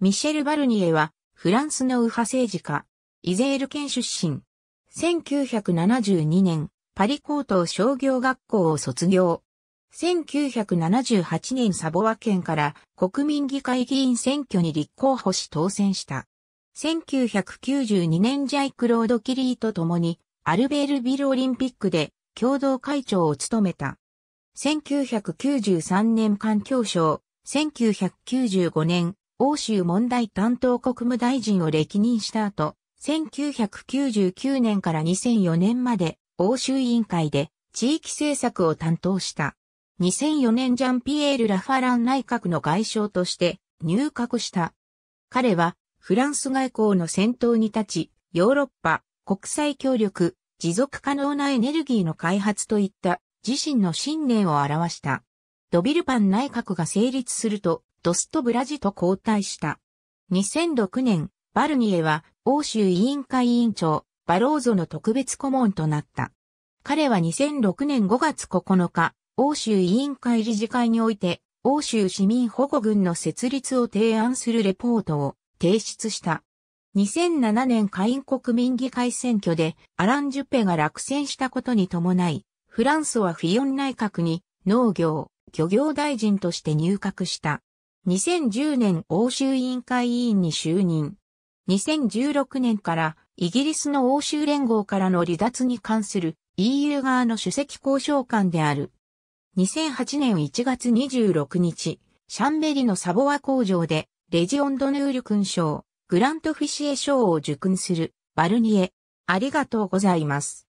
ミシェル・バルニエは、フランスの右派政治家、イゼール県出身。1972年、パリ高等商業学校を卒業。1978年サボワ県から国民議会議員選挙に立候補し当選した。1992年ジャイクロード・キリーと共にアルベールビルオリンピックで共同会長を務めた。1993年環境省、1995年欧州問題担当国務大臣を歴任した後、1999年から2004年まで欧州委員会で地域政策を担当した。2004年ジャンピエール・ラファラン内閣の外相として入閣した。彼はフランス外交の先頭に立ち、ヨーロッパ、国際協力、持続可能なエネルギーの開発といった自身の信念を表した。ドビルパン内閣が成立すると、ドストブラジと交代した。2006年、バルニエは欧州委員会委員長、バローゾの特別顧問となった。彼は2006年5月9日、欧州委員会理事会において、欧州市民保護軍の設立を提案するレポートを提出した。2007年下院国民議会選挙でアラン・ジュペが落選したことに伴い、フランスはフィヨン内閣に農業、漁業大臣として入閣した。2010年欧州委員会委員に就任。2016年からイギリスの欧州連合からの離脱に関する EU 側の首席交渉官である。2008年1月26日、シャンベリのサボア工場でレジオンドヌール勲章、グラントフィシエ賞を受勲するバルニエ。ありがとうございます。